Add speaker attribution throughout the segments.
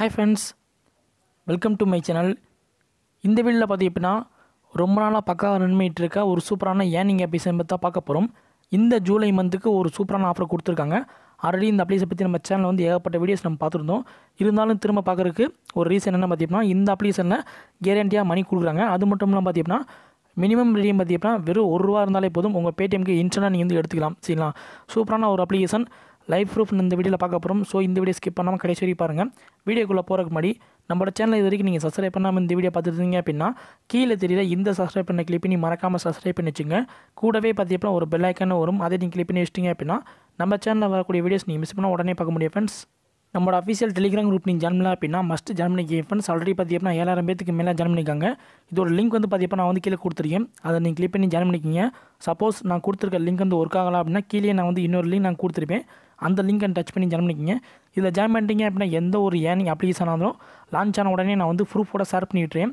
Speaker 1: hi friends welcome to my channel இந்த வீடியோவில் பார்த்தீங்கன்னா ரொம்ப நாளாக பக்காவாக நன்மையிட்டு இருக்க ஒரு சூப்பரான ஏர்னிங் அப்ளிகேஷன் பற்றி தான் பார்க்க போகிறோம் இந்த ஜூலை மந்த்துக்கு ஒரு சூப்பரான ஆஃபர் கொடுத்துருக்காங்க ஆல்ரெடி இந்த அப்ளிகேஷன் பற்றி நம்ம சேனலில் வந்து ஏகப்பட்ட வீடியோஸ் நம்ம பார்த்துருந்தோம் இருந்தாலும் திரும்ப பார்க்குறதுக்கு ஒரு ரீசன் என்ன பார்த்தீங்கன்னா இந்த அப்ளிகேஷனில் கேரண்டியாக மணி கொடுக்குறாங்க அது மட்டும் இல்லாமல் பார்த்தீங்கன்னா மினிமம் ரேடியம் பார்த்தீங்கன்னா வெறும் ஒரு ரூபா இருந்தாலே போதும் உங்கள் பேடிஎம்க்கு இன்ஸ்டன்டாக நீங்கள் வந்து எடுத்துக்கலாம் சரிங்களா சூப்பரான ஒரு அப்ளிகேஷன் லைஃப் ப்ரூஃப் இந்த வீடியோவில் பார்க்க போகிறோம் ஸோ இந்த வீடியோ ஸ்கிப் பண்ணாமல் கடைசி வரைக்கும் பாருங்கள் வீடியோக்குள்ளே போகிறக்கு முன்னாடி நம்மளோட சேனல் இது வரைக்கும் நீங்கள் சப்ஸ்கிரைப் பண்ணாமல் இந்த வீடியோ பார்த்துருந்தீங்க அப்படின்னா கீழே தெரியல இந்த சப்ஸ்கிரைப் பண்ண கிளிப்பை நீ மறக்காமல் சப்ஸ்கிரைப் பண்ணி வச்சுங்க கூடவே பார்த்தீங்கன்னா ஒரு பெல் வரும் அதை நீங்கள் கிளிப் பண்ணி வச்சிட்டிங்க அப்படின்னா நம்ம சேனலில் வரக்கூடிய வீடியோஸ் நீங்கள் மிஸ் பண்ணால் உடனே பார்க்க முடியும் ஃப்ரெண்ட்ஸ் நம்மளோட அஃபிஷியல் டெலிகிராம் குரூப் நீங்கள் ஜாயின் அப்படின்னா மஸ்ட் ஜாயின் பண்ணிக்க ஃப்ரெண்ட்ஸ் ஆல்ரெடி பார்த்தீங்கன்னா ஏழாயிரம் பேத்துக்கு மேலே ஜாயின் பண்ணிக்காங்க இதோட லிங்க் வந்து பார்த்தீங்கன்னா நான் வந்து கீழே கொடுத்துருக்கேன் அதை நீங்கள் கிளிக் பண்ணி ஜாயின் பண்ணிக்கிங்க சப்போஸ் நான் கொடுத்துருக்க லிங்க் வந்து ஒர்க் ஆகலாம் அப்படின்னா கீழே நான் வந்து இன்னொரு லிங்க் நான் கொடுத்துருப்பேன் அந்த லிங்கை டச் பண்ணி ஜாயின் பண்ணிக்கிங்க இதில் ஜாயின் பண்ணிட்டீங்க அப்படின்னா எந்த ஒரு ஏர்னிங் அப்ளிகேஷன் ஆனாலும் லான்ச் ஆன உடனே நான் வந்து ப்ரூஃபோட ஷேர் பண்ணி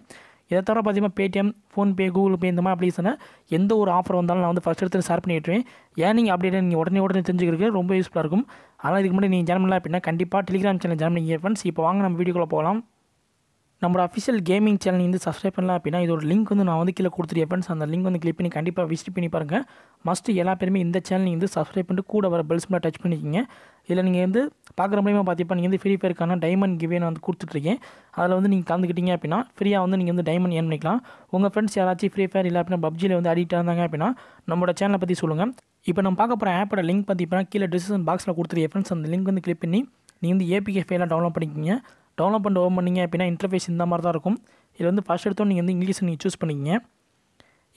Speaker 1: இதை தவிர பார்த்தீங்கன்னா பேடிஎம் ஃபோன்பே கூகுள் பே இந்த மாதிரி அப்ளிகேஷனை எந்த ஒரு ஆஃபர் வந்தாலும் நான் வந்து ஃபஸ்ட் எடுத்து ஷேர் பண்ணிவிட்டுருவேன் ஏனிங் ஏன் நீங்கள் உடனே உடனே தெரிஞ்சுக்கிறது ரொம்ப யூஸ்ஃபுல்லாக இருக்கும் ஆனால் இதுக்கு முன்னாடி நீங்கள் ஜாயின் பண்ணலாம் அப்படின்னா கண்டிப்பாக டெலிகிராம் சேனல் ஜாயின் பண்ணிங்க ஃப்ரெண்ட்ஸ் இப்போ வாங்க நம்ம வீடியோக்குள்ளே போகலாம் நம்மளோட அஃபிஷியல் கேமிங் சேனல் வந்து சப்ஸ்கிரைப் பண்ணலாம் அப்படின்னா இதோட லிங்க் வந்து நான் வந்து கீழே கொடுத்துருக்கேன் ஃப்ரெண்ட்ஸ் அந்த லிங்க் வந்து கிளிக் பண்ணி கண்டிப்பாக விசிட் பண்ணி பாருங்கள் மஸ்ட் எல்லா பேருமே இந்த சேனல் வந்து சப்ஸ்கிரைப் பண்ணிட்டு கூட வர பெல்ஸ் மேலே டச் பண்ணிக்கிங்க இதில் நீங்கள் வந்து பார்க்குற மூலியமாக பார்த்தீங்கன்னா நீங்கள் வந்து ஃப்ரீ ஃபயருக்கான டைமண்ட் கிவே வந்து கொடுத்துட்ருக்கேன் அதில் வந்து நீங்கள் கலந்துக்கிட்டீங்க அப்படின்னா ஃப்ரீயாக வந்து நீங்கள் வந்து டைமண்ட் ஏன் பண்ணிக்கலாம் உங்கள் ஃப்ரெண்ட்ஸ் யாராச்சும் ஃப்ரீ ஃபயர் இல்லை அப்படின்னா பப்ஜியில் வந்து அடிக்ட் இருந்தாங்க அப்படின்னா நம்மளோட சேனலை பற்றி சொல்லுங்கள் இப்போ நம்ம பார்க்க போகிற ஆப்போட லிங்க் பார்த்தீங்கன்னா கீழே டிஸ்கிரிப்ஷன் பாக்ஸில் கொடுத்துருக்கேன் ஃப்ரெண்ட்ஸ் அந்த லிங்க் வந்து கிளிக் பண்ணி நீங்கள் வந்து ஏபிகே ஃபைலாக டவுன்லோட் பண்ணிக்கிங்க பண்ணி ஓப்பன் பண்ணிங்க அப்படின்னா இன்டர்ஃபேஸ் இந்த மாதிரி தான் இருக்கும் இதில் வந்து ஃபஸ்ட் எடுத்தோம் நீங்கள் வந்து இங்கிலீஷ் நீங்கள் சூஸ் பண்ணிக்கிங்க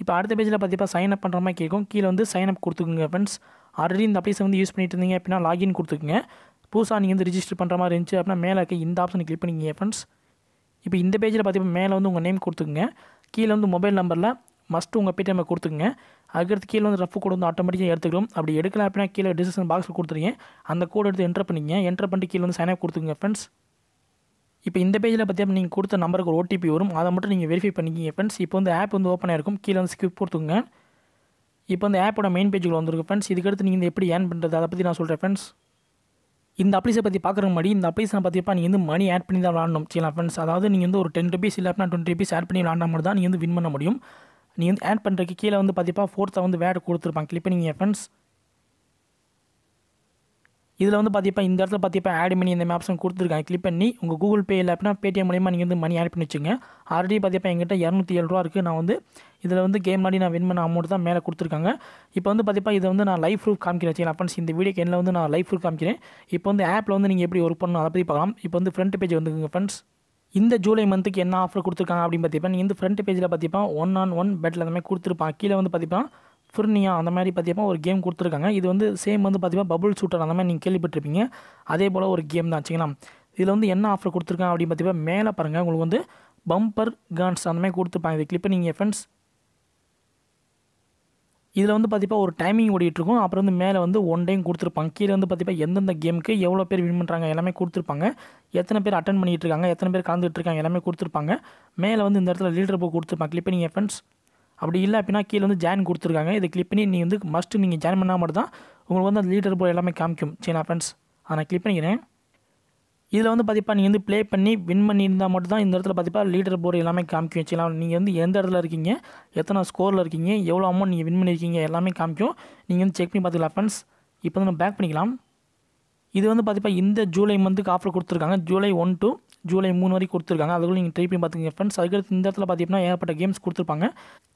Speaker 1: இப்போ அடுத்த பேஜில் பார்த்தீங்கன்னா சைன் அப் பண்ணுற மாதிரி கேட்கும் கீழே வந்து சைன் அப் கொடுத்துக்குங்க ஃப்ரெண்ட்ஸ் ஆல்ரெடி இந்த அப்ளிகேஷன் வந்து யூஸ் பண்ணிட்டு இருந்தீங்க அப்படின்னா லாகின் கொடுத்துக்குங்க புதுசாக நீங்கள் வந்து ரிஜிஸ்டர் பண்ணுற மாதிரி இருந்துச்சு அப்படின்னா மேலே இருக்க இந்த ஆப்ஷனை கிளிக் பண்ணிக்கிங்க ஃப்ரெண்ட்ஸ் இப்போ இந்த பேஜில் பார்த்தீங்கன்னா மேலே வந்து உங்கள் நேம் கொடுத்துக்குங்க கீழே வந்து மொபைல் நம்பரில் மஸ்ட்டு உங்கள் பேடிஎம்மை கொடுத்துங்க அதுக்கடுத்து கீழே வந்து ரஃப் கூட வந்து ஆட்டோமேட்டிக்காக எடுத்துக்கிறோம் அப்படி எடுக்கலாம் அப்படின்னா கீழே டிசிஷன் பாக்ஸில் கொடுத்துருங்க அந்த கோடு எடுத்து என்ட்ரு பண்ணிங்க என்ட்ரு பண்ணிட்டு கீழே வந்து சைன் அப் கொடுத்துங்க ஃப்ரெண்ட்ஸ் இப்போ இந்த பேஜில் பார்த்தீங்கன்னா நீங்கள் கொடுத்த நம்பருக்கு ஒரு ஓடிபி வரும் அதை மட்டும் நீங்கள் வெரிஃபை பண்ணிக்கிங்க ஃப்ரெண்ட்ஸ் இப்போ வந்து ஆப் வந்து ஓப்பன் ஆயிருக்கும் கீழே வந்து ஸ்கிப் கொடுத்துங்க இப்போ அந்த ஆப்போட மெயின் பேஜுக்குள்ள வந்துருக்கு ஃப்ரெண்ட்ஸ் இதுக்கடுத்து நீங்கள் இந்த எப்படி ஏன் பண்ணுறது அதை பற்றி நான் சொல்கிறேன் ஃப்ரெண்ட்ஸ் இந்த அப்ளிஸை பற்றி பார்க்குற மாதிரி இந்த அப்ளிஸை பார்த்தீங்கன்னா நீங்கள் வந்து மணி ஆட் பண்ணி தான் விளாடணும் சரிங்களா ஃப்ரெண்ட்ஸ் அதாவது நீங்கள் வந்து ஒரு டென் ருபீஸ் இல்லை அப்படின்னா டுவெண்ட்டி ருபீஸ் ஆட் பண்ணி விளாண்டா மட்டும் தான் நீங்கள் வந்து வின் பண்ண முடியும் நீங்கள் வந்து ஆட் பண்ணுறதுக்கு கீழே வந்து பார்த்தீங்கன்னா ஃபோர்த்தை வந்து வேட் கொடுத்துருப்பாங்க கிளிப்பை நீங்கள் ஃப்ரெண்ட்ஸ் இதில் வந்து பார்த்திப்பா இந்த இடத்துல பார்த்தீப்பா ஆட் மணி இந்த மேப்ஸும் கொடுத்துருக்காங்க கிளிக் பண்ணி உங்கள் கூகுள் பே இல்லை அப்படின்னா பேடிஎம் மூலியமாக நீங்கள் வந்து மணி ஆட் பண்ணி வச்சுங்க ஆல்ரெடி பார்த்திப்பா எங்கிட்ட இரநூத்தி ஏழு ரூபா இருக்குது நான் வந்து இதில் வந்து கேம் ஆடி நான் வின் பண்ண அமௌண்ட் தான் மேலே கொடுத்துருக்காங்க இப்போ வந்து பார்த்திப்பா இதை வந்து நான் லைஃப் ப்ரூஃப் காமிக்கிறேன் வச்சு அப்பன்ஸ் இந்த வீடியோ கேனில் வந்து நான் லைஃப் ப்ரூஃப் காமிக்கிறேன் இப்போ வந்து ஆப்பில் வந்து நீங்கள் எப்படி ஒர்க் பண்ணணும் அதை பற்றி பார்க்கலாம் இப்போ வந்து ஃப்ரண்ட் பேஜ் வந்துங்க ஃப்ரெண்ட்ஸ் இந்த ஜூலை மந்த்துக்கு என்ன ஆஃபர் கொடுத்துருக்காங்க அப்படின்னு பார்த்திப்பா நீங்கள் இந்த ஃப்ரண்ட் பேஜில் பார்த்திப்பா ஒன் ஆன் ஒன் பெட்டில் எல்லாமே கொடுத்துருப்பான் கீழே வந்து பார்த்திப்பா ஃபுர்னியா அந்த மாதிரி பார்த்தீங்கன்னா ஒரு கேம் கொடுத்துருக்காங்க இது வந்து சேம் வந்து பார்த்தீங்கன்னா பபுள் ஷூட்டர் அந்த மாதிரி நீங்கள் கேள்விப்பட்டிருப்பீங்க அதே போல் ஒரு கேம் தான் வச்சுக்கலாம் இதில் வந்து என்ன ஆஃபர் கொடுத்துருக்காங்க அப்படின்னு பார்த்தீங்கன்னா மேலே பாருங்கள் உங்களுக்கு வந்து பம்பர் கன்ஸ் அந்த மாதிரி கொடுத்துருப்பாங்க இது கிளிப்பை நீங்கள் ஃப்ரெண்ட்ஸ் இதில் வந்து பார்த்தீங்கன்னா ஒரு டைமிங் ஓடிட்டுருக்கும் அப்புறம் வந்து மேலே வந்து ஒன் டைம் கொடுத்துருப்பாங்க கீழே வந்து பார்த்தீங்கன்னா எந்தெந்த கேமுக்கு எவ்வளோ பேர் வின் பண்ணுறாங்க எல்லாமே கொடுத்துருப்பாங்க எத்தனை பேர் அட்டன் பண்ணிகிட்டு இருக்காங்க எத்தனை பேர் கலந்துகிட்டு இருக்காங்க எல்லாமே கொடுத்துருப்பாங்க மேலே வந்து இந்த இடத்துல லீடர் புக் கொடுத்துருப்பாங்க கிளிப்பை நீங்கள் ஃப்ரெண்ட்ஸ் அப்படி இல்லை அப்படின்னா கீழே வந்து ஜாயின் கொடுத்துருக்காங்க இதை கிளிக் பண்ணி நீங்கள் வந்து மஸ்ட்டு நீங்கள் ஜாயின் பண்ணால் மட்டும் தான் உங்களுக்கு வந்து அந்த லீடர் போர்டு எல்லாமே காமிக்கும் சரிண்ணா ஃப்ரெண்ட்ஸ் நான் கிளிக் பண்ணிக்கிறேன் இதில் வந்து பார்த்திப்பா நீங்கள் வந்து ப்ளே பண்ணி வின் பண்ணியிருந்தால் மட்டும் தான் இந்த இடத்துல பார்த்திப்பா லீடர் போர்டு எல்லாமே காமிக்கும் வச்சுக்கலாம் நீங்கள் வந்து எந்த இடத்துல இருக்கீங்க எத்தனை ஸ்கோரில் இருக்கீங்க எவ்வளோ அமௌண்ட் நீங்கள் வின் பண்ணியிருக்கீங்க எல்லாமே காமிக்கும் நீங்கள் வந்து செக் பண்ணி பார்த்துக்கலாம் ஃப்ரெண்ட்ஸ் இப்போ வந்து நம்ம பேக் பண்ணிக்கலாம் இது வந்து பார்த்திப்பா இந்த ஜூலை மந்த்துக்கு ஆஃபர் கொடுத்துருக்காங்க ஜூலை ஒன் டூ ஜூலை மூணு வரைக்கும் கொடுத்துருக்காங்க அதுக்குள்ள நீங்கள் பண்ணி பார்த்துங்க ஃப்ரெண்ட்ஸ் அதுக்கடுத்து இந்த இடத்துல பார்த்தீங்கன்னா ஏகப்பட்ட கேம்ஸ் கொடுத்துருப்பாங்க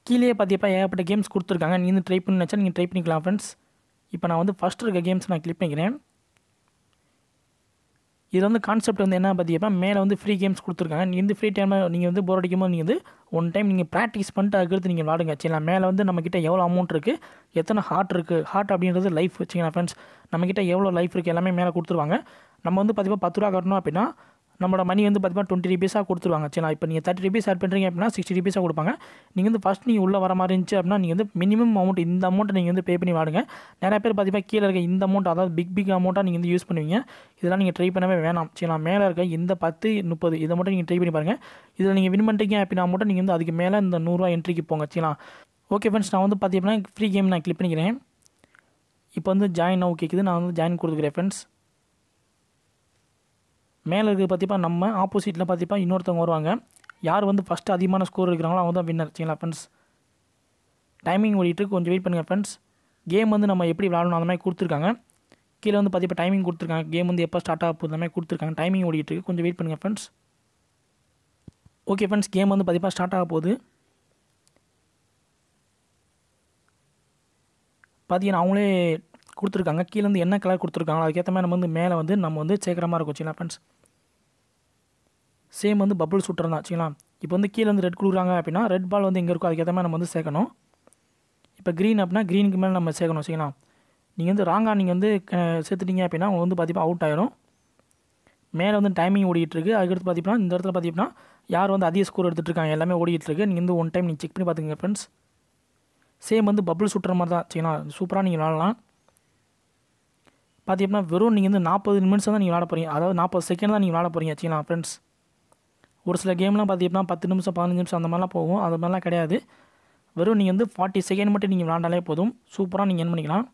Speaker 1: கீழே பார்த்தீப்பா ஏகப்பட்ட கேம்ஸ் கொடுத்துருக்காங்க நீங்கள் ட்ரை பண்ணி நினச்சா நீங்கள் ட்ரை பண்ணிக்கலாம் ஃப்ரெண்ட்ஸ் இப்போ நான் வந்து ஃபஸ்ட் இருக்க கேம்ஸ் நான் கிளிக் பண்ணிக்கிறேன் இதில் வந்து கான்செப்ட் வந்து என்ன பார்த்தீங்கன்னா மேலே வந்து ஃப்ரீ கேம்ஸ் கொடுத்துருக்காங்க நீங்கள் வந்து ஃப்ரீ டைமில் நீங்கள் வந்து போர் அடிக்கும்போது நீங்கள் வந்து ஒன் டைம் நீங்கள் ப்ராக்டிஸ் பண்ணிட்டு அதுக்கடுத்து நீங்கள் விளாடுங்க சரிங்களா மேலே வந்து நம்மக்கிட்ட எவ்வளோ அமௌண்ட் இருக்குது எத்தனை ஹார்ட் இருக்குது ஹார்ட் அப்படின்றது லைஃப் வச்சுக்கலாம் ஃப்ரெண்ட்ஸ் நம்மக்கிட்ட எவ்வளோ லைஃப் இருக்குது எல்லாமே மேலே கொடுத்துருவாங்க நம்ம வந்து பார்த்தீங்கன்னா பத்து ரூபா கட்டணும் அப்படின்னா நம்மளோட மணி வந்து பார்த்தீங்கன்னா டுவெண்ட்டி ருபீஸாக கொடுத்துருவாங்க சரி இப்போ நீங்கள் தேர்ட்டி ருபீஸ் ஆட் பண்ணுறீங்க அப்படின்னா சிக்ஸ்டி ருபீஸாக கொடுப்பாங்க நீங்கள் வந்து ஃபஸ்ட் நீங்கள் உள்ளே வர மாதிரி இருந்துச்சு அப்படின்னா நீங்கள் வந்து மினிமம் அமௌண்ட் இந்த அமௌண்ட்டை நீங்கள் வந்து பே பண்ணி வாடுங்க நிறைய பேர் பார்த்தீங்கன்னா கீழே இருக்க இந்த அமௌண்ட் அதாவது பிக் பிக் அமௌண்ட்டாக நீங்கள் வந்து யூஸ் பண்ணுவீங்க இதெல்லாம் நீங்கள் ட்ரை பண்ணவே வேணாம் சரி நான் மேலே இருக்க இந்த பத்து முப்பது இதை மட்டும் நீங்கள் ட்ரை பண்ணி பாருங்கள் இதில் நீங்கள் வின் பண்ணிட்டீங்க அப்படின்னா மட்டும் நீங்கள் வந்து அதுக்கு மேலே இந்த நூறுரூவா என்ட்ரிக்கு போங்க சரிங்களா ஓகே ஃப்ரெண்ட்ஸ் நான் வந்து பார்த்தீங்கன்னா ஃப்ரீ கேம் நான் கிளிக் பண்ணிக்கிறேன் இப்போ வந்து ஜாயின் நோ கேட்குது நான் வந்து ஜாயின் கொடுத்துக்கிறேன் ஃப்ரெண்ட்ஸ் மேலே இருக்கிறது பார்த்திப்பா நம்ம ஆப்போசிட்டில் பார்த்திப்பா இன்னொருத்தவங்க வருவாங்க யார் வந்து ஃபஸ்ட்டு அதிகமான ஸ்கோர் இருக்கிறாங்களோ அவங்க தான் வின்னர் சரிங்களா ஃப்ரெண்ட்ஸ் டைமிங் ஓடிட்டு கொஞ்சம் வெயிட் பண்ணுங்கள் ஃப்ரெண்ட்ஸ் கேம் வந்து நம்ம எப்படி விளாடணும் அந்த மாதிரி கொடுத்துருக்காங்க கீழே வந்து பார்த்திப்பா டைமிங் கொடுத்துருக்காங்க கேம் வந்து எப்போ ஸ்டார்ட் ஆகும் அந்த மாதிரி கொடுத்துருக்காங்க டைமிங் ஓடிட்டு கொஞ்சம் வெயிட் பண்ணுங்கள் ஃப்ரெண்ட்ஸ் ஓகே ஃப்ரெண்ட்ஸ் கேம் வந்து பார்த்திப்பா ஸ்டார்ட் ஆக போகுது பார்த்தீங்கன்னா அவங்களே கொடுத்துருக்காங்க கீழேருந்து என்ன கலர் கொடுத்துருக்காங்களோ அதுக்கேற்ற மாதிரி நம்ம வந்து மேலே வந்து நம்ம வந்து சேர்க்குற மாதிரி இருக்கும் சரிங்களா ஃப்ரெண்ட்ஸ் சேம் வந்து பபுள் சூட்டர் தான் சரிங்களா இப்போ வந்து கீழே வந்து ரெட் கொடுக்குறாங்க அப்படின்னா ரெட் பால் வந்து எங்கே இருக்கோ அதுக்கேற்ற மாதிரி நம்ம வந்து சேர்க்கணும் இப்போ க்ரீன் அப்படின்னா க்ரீனுக்கு மேலே நம்ம சேர்க்கணும் சரிங்களா நீங்கள் வந்து ராங்காக நீங்கள் வந்து சேர்த்துட்டீங்க அப்படின்னா வந்து பார்த்திப்பா அவுட் ஆகிடும் மேலே வந்து டைமிங் ஓடிட்டுருக்கு அதுக்கடுத்து பார்த்திங்கன்னா இந்த இடத்துல பார்த்திங்கன்னா யார் வந்து அதிக ஸ்கோர் எடுத்துகிட்ருக்காங்க எல்லாமே ஓடிட்டுருக்கு நீங்கள் வந்து ஒன் டைம் நீங்கள் செக் பண்ணி பார்த்துங்க ஃப்ரெண்ட்ஸ் சேம் வந்து பபுள் சுட்டுற மாதிரி தான் சரிங்களா சூப்பராக நீங்கள் விளாடலாம் அப்படின்னா வெறும் நீங்கள் வந்து நாற்பது நிமிஷம் தான் நீங்கள் விளாட போகிறீங்க அதாவது நாற்பது செகண்ட் தான் நீங்கள் விளாட போகிறீங்க ஆச்சுங்களா ஃப்ரெண்ட்ஸ் ஒரு சில கேம்லாம் அப்படின்னா பத்து நிமிஷம் பதினஞ்சு நிமிஷம் அந்த மாதிரிலாம் போகும் அது மாதிரிலாம் கிடையாது வெறும் நீங்கள் வந்து ஃபார்ட்டி செகண்ட் மட்டும் நீங்கள் விளாண்டாலே போதும் சூப்பராக நீங்கள் என் பண்ணிக்கலாம்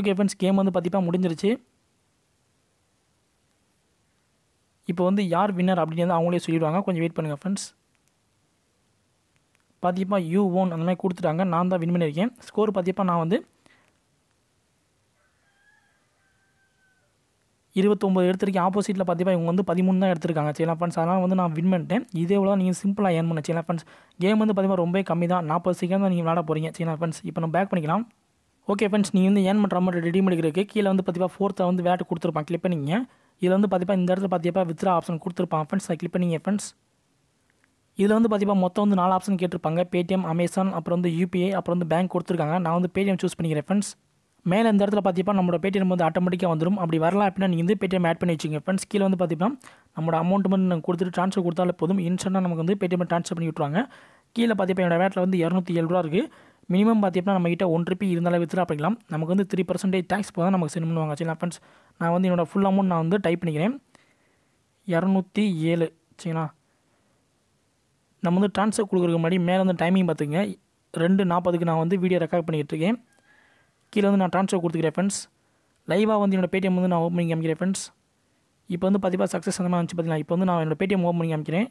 Speaker 1: ஓகே ஃப்ரெண்ட்ஸ் கேம் வந்து பார்த்திப்பா முடிஞ்சிருச்சு இப்போ வந்து யார் வின்னர் அப்படின்னு அவங்களே சொல்லிடுவாங்க கொஞ்சம் வெயிட் பண்ணுங்கள் ஃப்ரெண்ட்ஸ் பார்த்திப்பா யூ ஓன் அந்த மாதிரி கொடுத்துட்டாங்க நான் தான் வின் பண்ணியிருக்கேன் ஸ்கோர் பார்த்திப்பா நான் வந்து இருபத்தொம்பது எடுத்திருக்கேன் ஆப்போசிட்டில் பார்த்திப்பா இவங்க வந்து பதிமூணு தான் எடுத்திருக்காங்க சீனா ஃபண்ட்ஸ் அதனால் வந்து நான் வின் பண்ணிட்டேன் இதே எவ்வளோ நீங்கள் சிம்பிளாக ஏர்ன் பண்ண சீனா ஃபண்ட்ஸ் கேம் வந்து பார்த்தீங்கன்னா ரொம்ப கம்மி தான் நாற்பது சீக்கிரம் தான் நீங்கள் விளாட போகிறீங்க சீனா ஃபண்ட்ஸ் இப்போ நம்ம பேக் பண்ணிக்கலாம் ஓகே ஃப்ரெண்ட்ஸ் நீங்கள் வந்து ஏன் பண்ணுற மாதிரி ரெடி பண்ணிக்கிறதுக்கு கீழே வந்து பார்த்திப்பா ஃபோர்த்தை வந்து விளையாட்டு கொடுத்துருப்பான் கிளிக் பண்ணிங்க இதில் வந்து பார்த்திப்பா இந்த இடத்துல பார்த்திப்பா வித்ரா ஆப்ஷன் கொடுத்துருப்பான் ஃப்ரெண்ட்ஸ் அதை கிளிக் பண்ணிங்க ஃப்ரெண்ட்ஸ் இதில் வந்து பார்த்திப்பா மொத்தம் வந்து நாலு ஆப்ஷன் கேட்டிருப்பாங்க பேடிஎம் அமேசான் அப்புறம் வந்து யூபிஐ அப்புறம் வந்து பேங்க் கொடுத்துருக்காங்க நான் வந்து பேடிஎம் சூஸ் பண்ணிக்கிறேன் ஃப்ரெண்ட்ஸ் மேலே இந்த இடத்துல பார்த்தீங்கன்னா நம்மளோட பேடிஎம் வந்து ஆட்டோமேட்டிக்காக வந்துடும் அப்படி வரலாம் அப்படின்னா நீங்கள் வந்து பேடிஎம் ஆட் பண்ணி வச்சுங்க ஃப்ரெண்ட்ஸ் கீழே வந்து பார்த்தீங்கன்னா நம்மளோட அமௌண்ட் வந்து நாங்கள் கொடுத்துட்டு ட்ரான்ஸ்ஃபர் கொடுத்தாலே போதும் இன்ஸ்டன்ட்டாக நமக்கு வந்து பேடிஎம் ட்ரான்ஸ்ஃபர் பண்ணி விட்டுருவாங்க கீழே பார்த்தீங்கன்னா என்னோட வேட்டில் வந்து இரநூத்தி ஏழு ரூபா இருக்குது மினிமம் பார்த்தீங்கன்னா நம்மகிட்ட ஒன் ருபி இருந்தாலே வித்ரா பண்ணிக்கலாம் நமக்கு வந்து த்ரீ பர்சன்டேஜ் டேக்ஸ் போதும் நமக்கு சென்ட் பண்ணுவாங்க சரிங்களா ஃப்ரெண்ட்ஸ் நான் வந்து என்னோடய ஃபுல் அமௌண்ட் நான் வந்து டைப் பண்ணிக்கிறேன் இரநூத்தி ஏழு சரிங்களா நம்ம வந்து ட்ரான்ஸ்ஃபர் கொடுக்குறதுக்கு முன்னாடி மேலே வந்து டைமிங் பார்த்துக்கங்க ரெண்டு நாற்பதுக்கு நான் வந்து வீடியோ ரெக்கார்ட் பண்ணிக்கிட்டு இருக்கேன் கீழே வந்து நான் ட்ரான்ஸ்ஃபர் கொடுத்துக்கிறேன் ஃப்ரெண்ட்ஸ் லைவாக வந்து என்னோடய பேடிஎம் வந்து நான் ஓப்பனிங் பண்ணி காமிக்கிறேன் ஃப்ரெண்ட்ஸ் இப்போ வந்து பார்த்தீங்கன்னா சக்ஸஸ் அந்த மாதிரி வந்துச்சு பார்த்தீங்களா இப்போ வந்து நான் என்னோடய பேடிஎம் ஓப்பன் பண்ணி காமிக்கிறேன்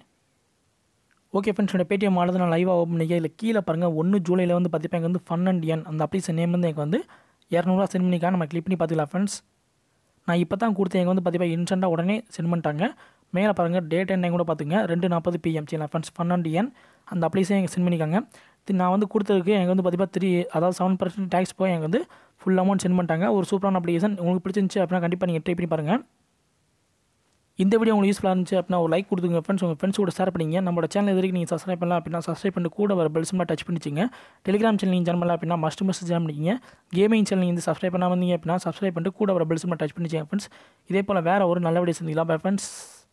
Speaker 1: ஓகே ஃப்ரெண்ட்ஸ் என்னோடய பேடிஎம் ஆனது நான் லைவாக ஓப்பன் பண்ணிக்க இல்லை கீழே பாருங்கள் ஒன்று ஜூலையில் வந்து பார்த்தீங்கன்னா எனக்கு வந்து ஃபன் அண்ட் என் அந்த அப்ளிகேஷன் நேம் வந்து எனக்கு வந்து இரநூறுவா சென்ட் பண்ணிக்கா நம்ம கிளிக் பண்ணி பார்த்துக்கலாம் ஃப்ரெண்ட்ஸ் நான் இப்போ தான் கொடுத்தேன் எங்கள் வந்து பார்த்திங்கன்னா இன்ஸ்டண்ட்டாக உடனே சென்ட் பண்ணிட்டாங்க மேலே பாருங்கள் டேட் என்ன கூட பார்த்துங்க ரெண்டு நாற்பது பிஎம் சரி ஃப்ரெண்ட்ஸ் பன்னெண்டு என் அந்த அப்ளிகேஷன் எங்கள் சென்ட் பண்ணிக்காங்க நான் வந்து கொடுத்ததுக்கு எனக்கு வந்து பார்த்திங்கன்னா த்ரீ அதாவது செவன் பர்சன்ட் டேக்ஸ் போய் எங்கள் வந்து ஃபுல் அமௌண்ட் சென்ட் பண்ணிட்டாங்க ஒரு சூப்பரான அப்ளிகேஷன் உங்களுக்கு பிடிச்சிருந்துச்சு அப்படின்னா கண்டிப்பாக நீங்கள் ட்ரை பண்ணி பாருங்கள் இந்த வீடியோ உங்களுக்கு யூஸ்ஃபுல்லாக இருந்துச்சு அப்படின்னா ஒரு லைக் கொடுத்துங்க ஃப்ரெண்ட்ஸ் உங்கள் ஃப்ரெண்ட்ஸ் கூட ஷேர் பண்ணிங்க நம்மளோட சேனல் இது வரைக்கும் நீங்கள் சப்ஸ்கிரைப் பண்ணலாம் அப்படின்னா சப்ஸ்கிரைப் பண்ணி கூட வர பெல்ஸ்லாம் டச் பண்ணிச்சிங்க டெலிகிராம் சேனல் நீங்கள் ஜாயின் பண்ணலாம் அப்படின்னா மஸ்ட் மஸ்ட் ஜாயின் பண்ணிக்கிங்க கேமிங் சேனல் நீங்கள் சப்ஸ்கிரைப் பண்ணாமல் இருந்தீங்க அப்படின்னா சப்ஸ்கிரைப் பண்ணிட்டு கூட வர பெல்ஸ்லாம் டச் பண்ணிச்சிங்க ஃப்ரெண்ட்ஸ் இதே போல் வேறு ஒரு நல்ல வீடியோ சந்திக்கலாம் பை ஃப்ரெண்ட்ஸ்